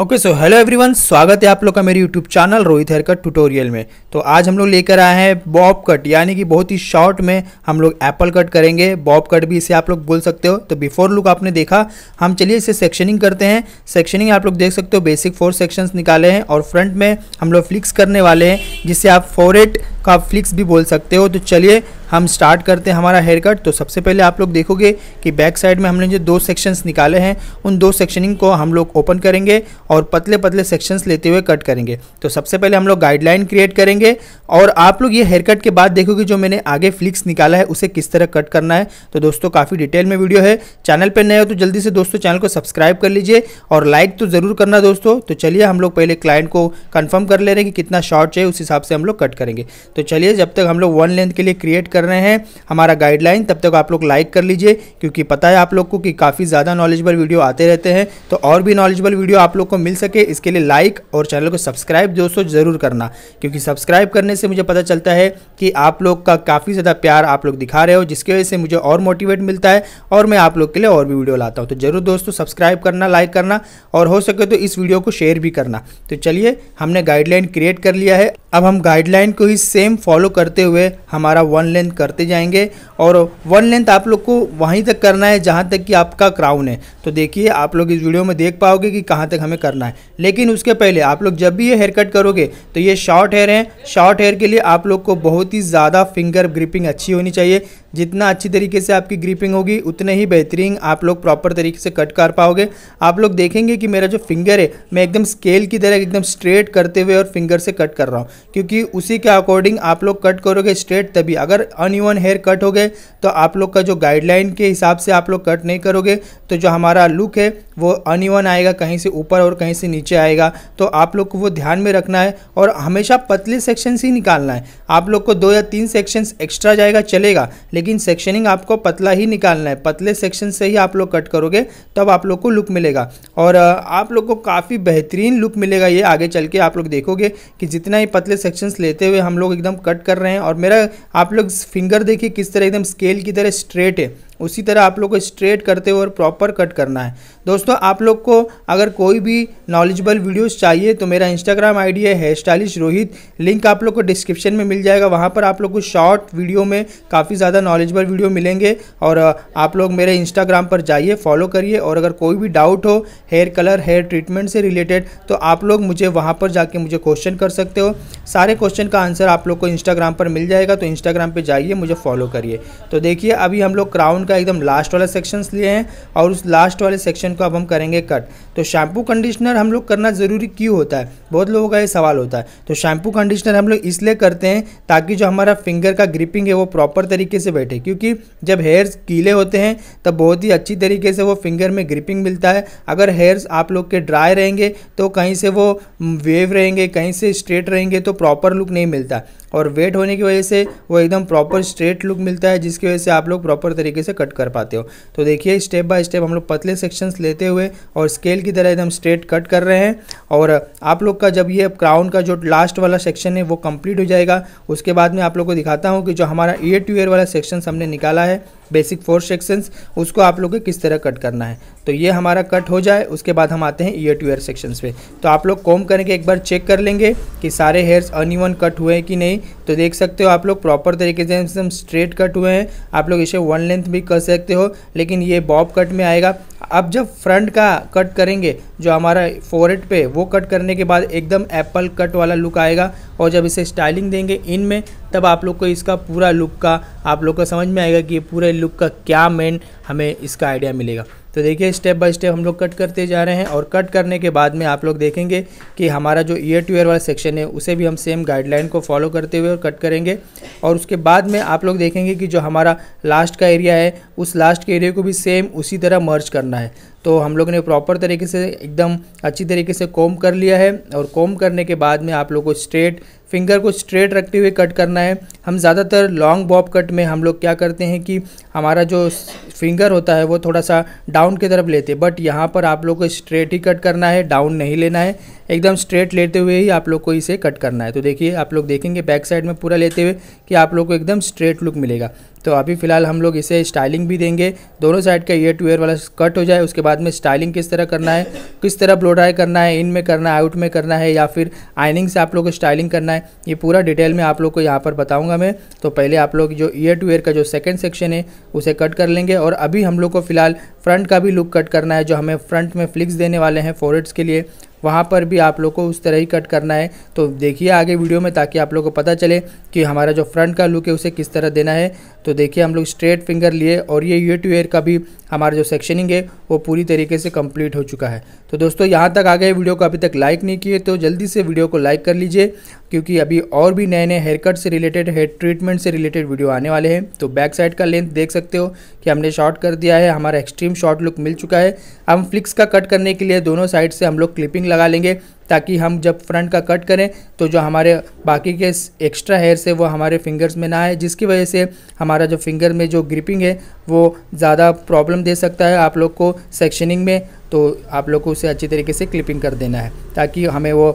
okay so hello everyone स्वागत है आप लोग का मेरे YouTube channel Rohit haircut tutorial में तो आज हम लोग लेकर आए हैं बॉब कट यानी कि बहुत ही शॉर्ट में हम लोग एप्पल कट करेंगे बॉब कट भी इसे आप लोग बोल सकते हो तो बिफोर लुक आपने देखा हम चलिए इसे सेक्शनिंग करते हैं सेक्शनिंग आप लोग देख सकते हो बेसिक फोर सेक्शंस निकाले हैं और फ्रंट में हम लोग फ्लिक्स करने वाले हैं जिससे आप फोर का फ्लिक्स भी बोल सकते हो तो चलिए हम स्टार्ट करते हैं हमारा हेयर कट तो सबसे पहले आप लोग देखोगे कि बैक साइड में हमने जो दो सेक्शंस निकाले हैं उन दो सेक्शनिंग को हम लोग ओपन करेंगे और पतले पतले सेक्शंस लेते हुए कट करेंगे तो सबसे पहले हम लोग गाइडलाइन क्रिएट करेंगे और आप लोग ये हेयर कट के बाद देखोगे जो मैंने आगे फ्लिक्स निकाला है उसे किस तरह कट करना है तो दोस्तों काफ़ी डिटेल में वीडियो है चैनल पर नए हो तो जल्दी से दोस्तों चैनल को सब्सक्राइब कर लीजिए और लाइक तो ज़रूर करना दोस्तों तो चलिए हम लोग पहले क्लाइंट को कन्फर्म कर ले रहे हैं कि कितना शॉर्ट चाहिए उस हिसाब से हम लोग कट करेंगे तो चलिए जब तक हम लोग वन लेंथ के लिए क्रिएट कर कर रहे हैं हमारा गाइडलाइन तब तक आप लोग लाइक कर लीजिए क्योंकि पता है आप लोग को कि काफ़ी ज़्यादा नॉलेजबल वीडियो आते रहते हैं तो और भी नॉलेजबल वीडियो आप लोग को मिल सके इसके लिए लाइक और चैनल को सब्सक्राइब दोस्तों ज़रूर करना क्योंकि सब्सक्राइब करने से मुझे पता चलता है कि आप लोग का काफ़ी ज़्यादा प्यार आप लोग दिखा रहे हो जिसकी वजह से मुझे और मोटिवेट मिलता है और मैं आप लोग के लिए और भी वीडियो लाता हूँ तो ज़रूर दोस्तों सब्सक्राइब करना लाइक करना और हो सके तो इस वीडियो को शेयर भी करना तो चलिए हमने गाइडलाइन क्रिएट कर लिया है अब हम गाइडलाइन को ही सेम फॉलो करते हुए हमारा वन लेंथ करते जाएंगे और वन लेंथ आप लोग को वहीं तक करना है जहाँ तक कि आपका क्राउन है तो देखिए आप लोग इस वीडियो में देख पाओगे कि कहाँ तक हमें करना है लेकिन उसके पहले आप लोग जब भी ये हेयर कट करोगे तो ये शॉर्ट हेयर हैं शॉर्ट हेयर के लिए आप लोग को बहुत ही ज़्यादा फिंगर ग्रिपिंग अच्छी होनी चाहिए जितना अच्छी तरीके से आपकी ग्रिपिंग होगी उतने ही बेहतरीन आप लोग प्रॉपर तरीके से कट कर पाओगे आप लोग देखेंगे कि मेरा जो फिंगर है मैं एकदम स्केल की तरह एकदम स्ट्रेट करते हुए और फिंगर से कट कर रहा हूँ क्योंकि उसी के अकॉर्डिंग आप लोग कट करोगे स्ट्रेट तभी अगर अनयन हेयर कट हो गए तो आप लोग का जो गाइडलाइन के हिसाब से आप लोग कट नहीं करोगे तो जो हमारा लुक है वो अनइवन आएगा कहीं से ऊपर और कहीं से नीचे आएगा तो आप लोग को वो ध्यान में रखना है और हमेशा पतले सेक्शन ही निकालना है आप लोग को दो या तीन सेक्शन एक्स्ट्रा जाएगा चलेगा लेकिन सेक्शनिंग आपको पतला ही निकालना है पतले सेक्शन से ही आप लोग कट करोगे तब आप लोग को लुक मिलेगा और आप लोग को काफ़ी बेहतरीन लुक मिलेगा ये आगे चल के आप लोग देखोगे कि जितना ही पतले सेक्शंस लेते हुए हम लोग एकदम कट कर रहे हैं और मेरा आप लोग फिंगर देखिए किस तरह एकदम स्केल की तरह स्ट्रेट है उसी तरह आप लोग को स्ट्रेट करते हुए और प्रॉपर कट करना है दोस्तों आप लोग को अगर कोई भी नॉलेजबल वीडियोस चाहिए तो मेरा इंस्टाग्राम आईडी है हेयर स्टाइलिश रोहित लिंक आप लोग को डिस्क्रिप्शन में मिल जाएगा वहाँ पर आप लोग को शॉर्ट वीडियो में काफ़ी ज़्यादा नॉलेजबल वीडियो मिलेंगे और आप लोग मेरे इंस्टाग्राम पर जाइए फॉलो करिए और अगर कोई भी डाउट हो हेयर कलर हेयर ट्रीटमेंट से रिलेटेड तो आप लोग मुझे वहाँ पर जाके मुझे क्वेश्चन कर सकते हो सारे क्वेश्चन का आंसर आप लोग को इंस्टाग्राम पर मिल जाएगा तो इंस्टाग्राम पर जाइए मुझे फॉलो करिए तो देखिए अभी हम लोग क्राउन का एकदम लास्ट वाला सेक्शन लिए हैं और उस लास्ट वाले सेक्शन को अब हम करेंगे कट तो शैम्पू कंडीशनर हम लोग करना ज़रूरी क्यों होता है बहुत लोगों का ये सवाल होता है तो शैम्पू कंडीशनर हम लोग इसलिए करते हैं ताकि जो हमारा फिंगर का ग्रिपिंग है वो प्रॉपर तरीके से बैठे क्योंकि जब हेयर्स कीले होते हैं तब बहुत ही अच्छी तरीके से वो फिंगर में ग्रिपिंग मिलता है अगर हेयर्स आप लोग के ड्राई रहेंगे तो कहीं से वो वेव mm, रहेंगे कहीं से स्ट्रेट रहेंगे तो प्रॉपर लुक नहीं मिलता और वेट होने की वजह से वो एकदम प्रॉपर स्ट्रेट लुक मिलता है जिसकी वजह से आप लोग प्रॉपर तरीके से कट कर पाते हो तो देखिए स्टेप बाय स्टेप हम लोग पतले सेक्शंस लेते हुए और स्केल की तरह एकदम स्ट्रेट कट कर रहे हैं और आप लोग का जब ये क्राउन का जो लास्ट वाला सेक्शन है वो कंप्लीट हो जाएगा उसके बाद में आप लोग को दिखाता हूँ कि जो हमारा ईयर टू ईयर वाला सेक्शन हमने निकाला है बेसिक फोर सेक्शंस उसको आप लोग को किस तरह कट करना है तो ये हमारा कट हो जाए उसके बाद हम आते हैं ईयर टू ईयर सेक्शंस पे तो आप लोग कॉम करके एक बार चेक कर लेंगे कि सारे हेयर्स अनइवन कट हुए हैं कि नहीं तो देख सकते हो आप लोग प्रॉपर तरीके से एकदम स्ट्रेट कट हुए हैं आप लोग इसे वन लेंथ भी कर सकते हो लेकिन ये बॉब कट में आएगा अब जब फ्रंट का कट करेंगे जो हमारा फोरेट पे वो कट करने के बाद एकदम एप्पल कट वाला लुक आएगा और जब इसे स्टाइलिंग देंगे इन में तब आप लोग को इसका पूरा लुक का आप लोग को समझ में आएगा कि पूरे लुक का क्या मेन हमें इसका आइडिया मिलेगा तो देखिए स्टेप बाय स्टेप हम लोग कट करते जा रहे हैं और कट करने के बाद में आप लोग देखेंगे कि हमारा जो ईयर टू ईयर वाला सेक्शन है उसे भी हम सेम गाइडलाइन को फॉलो करते हुए कट करेंगे और उसके बाद में आप लोग देखेंगे कि जो हमारा लास्ट का एरिया है उस लास्ट के एरिया को भी सेम उसी तरह मर्ज करना है तो हम लोग ने प्रॉपर तरीके से एकदम अच्छी तरीके से कोम कर लिया है और कोम करने के बाद में आप लोग को स्ट्रेट फिंगर को स्ट्रेट रखते हुए कट करना है हम ज़्यादातर लॉन्ग बॉब कट में हम लोग क्या करते हैं कि हमारा जो फिंगर होता है वो थोड़ा सा डाउन की तरफ लेते हैं बट यहाँ पर आप लोग को स्ट्रेट ही कट करना है डाउन नहीं लेना है एकदम स्ट्रेट लेते हुए ही आप लोग को इसे कट करना है तो देखिए आप लोग देखेंगे बैक साइड में पूरा लेते हुए कि आप लोग को एकदम स्ट्रेट लुक मिलेगा तो अभी फ़िलहाल हम लोग इसे स्टाइलिंग भी देंगे दोनों साइड का ईयर टू ईयर वाला कट हो जाए उसके बाद में स्टाइलिंग किस तरह करना है किस तरह ब्लो ड्राई करना है इन में करना है आउट में करना है या फिर आइनिंग से आप लोग को स्टाइलिंग करना है ये पूरा डिटेल में आप लोग को यहाँ पर बताऊँगा मैं तो पहले आप लोग जो ईयर टू ईयर का जो सेकेंड सेक्शन है उसे कट कर लेंगे और अभी हम लोग को फ़िलहाल फ्रंट का भी लुक कट करना है जो हमें फ्रंट में फ्लिक्स देने वाले हैं फोरेट्स के लिए वहाँ पर भी आप लोग को उस तरह ही कट करना है तो देखिए आगे वीडियो में ताकि आप लोग को पता चले कि हमारा जो फ्रंट का लुक है उसे किस तरह देना है तो देखिए हम लोग स्ट्रेट फिंगर लिए और ये ईयर टू ईयर का भी हमारा जो सेक्शनिंग है वो पूरी तरीके से कंप्लीट हो चुका है तो दोस्तों यहाँ तक आ गए वीडियो को अभी तक लाइक नहीं किए तो जल्दी से वीडियो को लाइक कर लीजिए क्योंकि अभी और भी नए नए हेयर कट से रिलेटेड हेयर ट्रीटमेंट से रिलेटेड वीडियो आने वाले हैं तो बैक साइड का लेंथ देख सकते हो कि हमने शॉर्ट कर दिया है हमारा एक्सट्रीम शॉर्ट लुक मिल चुका है हम फ्लिक्स का कट करने के लिए दोनों साइड से हम लोग क्लिपिंग लगा लेंगे ताकि हम जब फ्रंट का कट करें तो जो हमारे बाकी के एक्स्ट्रा हेयर से वो हमारे फिंगर्स में ना आए जिसकी वजह से हमारा जो फिंगर में जो ग्रिपिंग है वो ज़्यादा प्रॉब्लम दे सकता है आप लोग को सेक्शनिंग में तो आप लोग को उसे अच्छी तरीके से क्लिपिंग कर देना है ताकि हमें वो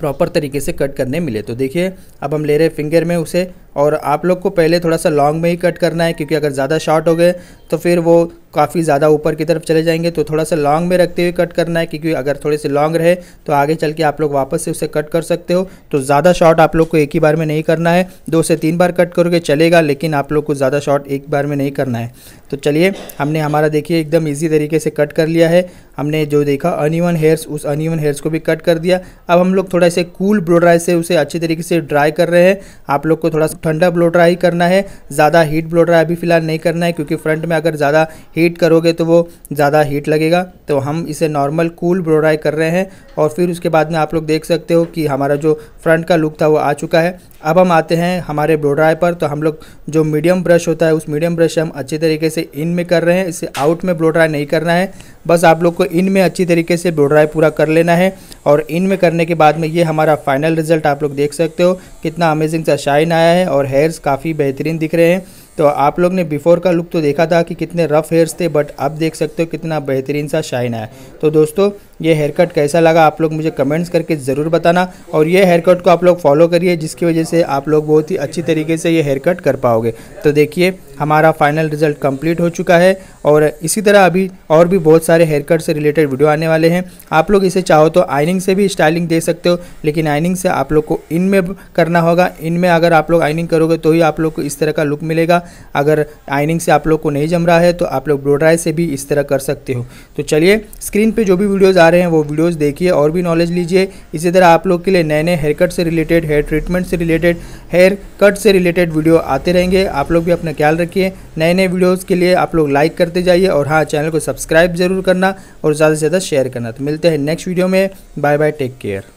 प्रॉपर तरीके से कट करने मिले तो देखिए अब हम ले रहे फिंगर में उसे और आप लोग को पहले थोड़ा सा लॉन्ग में ही कट करना है क्योंकि अगर ज़्यादा शॉर्ट हो गए तो फिर वो काफ़ी ज़्यादा ऊपर की तरफ चले जाएंगे तो थोड़ा सा लॉन्ग में रखते हुए कट करना है क्योंकि अगर थोड़े से लॉन्ग रहे तो आगे चल के आप लोग वापस से उसे कट कर सकते हो तो ज़्यादा शॉर्ट आप लोग को एक ही बार में नहीं करना है दो से तीन बार कट करोगे चलेगा लेकिन आप लोग को ज़्यादा शॉर्ट एक बार में नहीं करना है तो चलिए हमने हमारा देखिए एकदम ईजी तरीके से कट कर लिया है हमने जो देखा अनइवन हेयर्स उस अनइवन हेयर्स को भी कट कर दिया अब हम लोग थोड़ा से कूल ब्लो से उसे अच्छे तरीके से ड्राई कर रहे हैं आप लोग को थोड़ा ठंडा ब्लो ड्राई करना है ज़्यादा हीट ब्लो ड्राई अभी फ़िलहाल नहीं करना है क्योंकि फ्रंट में अगर ज़्यादा हीट करोगे तो वो ज़्यादा हीट लगेगा तो हम इसे नॉर्मल कूल ब्लो ड्राई कर रहे हैं और फिर उसके बाद में आप लोग देख सकते हो कि हमारा जो फ्रंट का लुक था वो आ चुका है अब हम आते हैं हमारे ब्लो ड्राई पर तो हम लोग जो मीडियम ब्रश होता है उस मीडियम ब्रश हम अच्छे तरीके से इन में कर रहे हैं इसे आउट में ब्लो ड्राई नहीं करना है बस आप लोग को इन में अच्छी तरीके से ब्लो ड्राई पूरा कर लेना है और इन में करने के बाद में ये हमारा फाइनल रिजल्ट आप लोग देख सकते हो कितना अमेजिंग सा शाइन आया है और हेयर्स काफ़ी बेहतरीन दिख रहे हैं तो आप लोग ने बिफ़ोर का लुक तो देखा था कि कितने रफ़ हेयर्स थे बट अब देख सकते हो कितना बेहतरीन सा शाइन आया तो दोस्तों ये हेयर कट कैसा लगा आप लोग मुझे कमेंट्स करके ज़रूर बताना और ये हेयर कट को आप लोग फॉलो करिए जिसकी वजह से आप लोग बहुत ही अच्छी तरीके से ये हेयर कट कर पाओगे तो देखिए हमारा फाइनल रिजल्ट कम्प्लीट हो चुका है और इसी तरह अभी और भी बहुत सारे हेयर कट से रिलेटेड वीडियो आने वाले हैं आप लोग इसे चाहो तो आइनिंग से भी स्टाइलिंग दे सकते हो लेकिन आइनिंग से आप लोग को इनमें करना होगा इनमें अगर आप लोग आइनिंग करोगे तो ही आप लोग को इस तरह का लुक मिलेगा अगर आइनिंग से आप लोग को नहीं जम रहा है तो आप लोग ब्रोड्राई से भी इस तरह कर सकते हो तो चलिए स्क्रीन पर जो भी वीडियोज़ आ रहे हैं वो वीडियोज़ देखिए और भी नॉलेज लीजिए इसी तरह आप लोग के लिए नए नए हेयर कट से रिलेटेड हेयर ट्रीटमेंट से रिलेटेड हेयर कट से रिलेटेड वीडियो आते रहेंगे आप लोग भी अपना ख्याल रखिए नए नए वीडियोज़ के लिए आप लोग लाइक करते करते जाइए और हाँ चैनल को सब्सक्राइब जरूर करना और ज़्यादा से ज़्यादा शेयर करना तो मिलते हैं नेक्स्ट वीडियो में बाय बाय टेक केयर